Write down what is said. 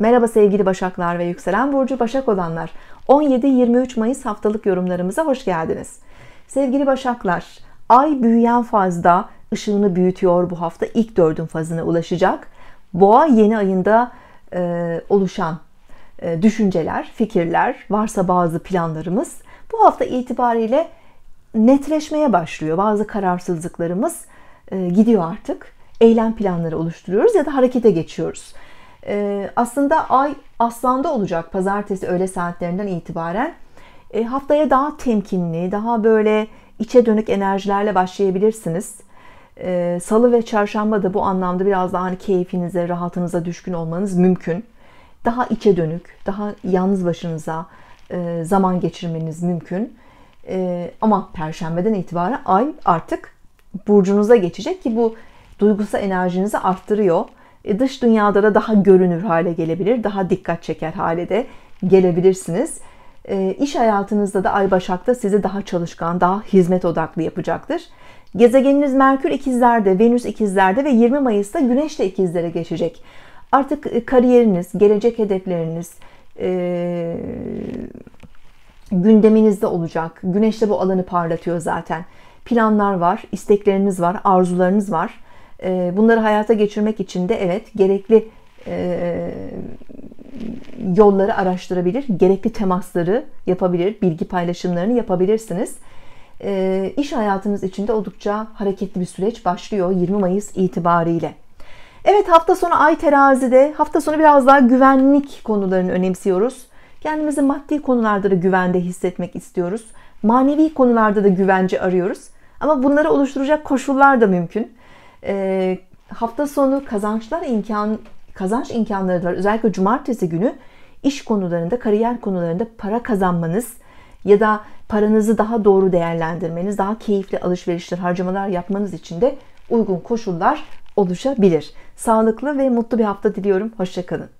Merhaba sevgili Başaklar ve Yükselen Burcu Başak olanlar. 17-23 Mayıs haftalık yorumlarımıza hoş geldiniz. Sevgili Başaklar, Ay büyüyen fazda ışığını büyütüyor bu hafta ilk dördün fazına ulaşacak. Boğa yeni ayında e, oluşan e, düşünceler, fikirler, varsa bazı planlarımız bu hafta itibariyle netleşmeye başlıyor. Bazı kararsızlıklarımız e, gidiyor artık. Eylem planları oluşturuyoruz ya da harekete geçiyoruz. E, aslında ay aslanda olacak pazartesi öğle saatlerinden itibaren. E, haftaya daha temkinli, daha böyle içe dönük enerjilerle başlayabilirsiniz. E, Salı ve çarşamba da bu anlamda biraz daha hani keyfinize, rahatınıza düşkün olmanız mümkün. Daha içe dönük, daha yalnız başınıza e, zaman geçirmeniz mümkün. E, ama perşembeden itibaren ay artık burcunuza geçecek ki bu duygusal enerjinizi arttırıyor. E, dış dünyada da daha görünür hale gelebilir, daha dikkat çeker hale de gelebilirsiniz. E, iş hayatınızda da Ay Başak'ta sizi daha çalışkan, daha hizmet odaklı yapacaktır. Gezegeniniz Merkür ikizlerde, Venüs ikizlerde ve 20 Mayıs'ta Güneş de ikizlere geçecek. Artık e, kariyeriniz, gelecek hedefleriniz e, gündeminizde olacak. Güneş de bu alanı parlatıyor zaten. Planlar var, istekleriniz var, arzularınız var. Ee, bunları hayata geçirmek için de evet gerekli e, yolları araştırabilir, gerekli temasları yapabilir, bilgi paylaşımlarını yapabilirsiniz. Ee, iş hayatınız için de oldukça hareketli bir süreç başlıyor 20 Mayıs itibariyle. Evet hafta sonu ay terazide. Hafta sonu biraz daha güvenlik konularını önemsiyoruz. Kendimizi maddi konularda da güvende hissetmek istiyoruz. Manevi konularda da güvence arıyoruz. Ama bunları oluşturacak koşullar da mümkün e, hafta sonu kazançlar imkan kazanç imkanları var. Özellikle cumartesi günü iş konularında, kariyer konularında para kazanmanız ya da paranızı daha doğru değerlendirmeniz, daha keyifli alışverişler, harcamalar yapmanız için de uygun koşullar oluşabilir. Sağlıklı ve mutlu bir hafta diliyorum. Hoşçakalın.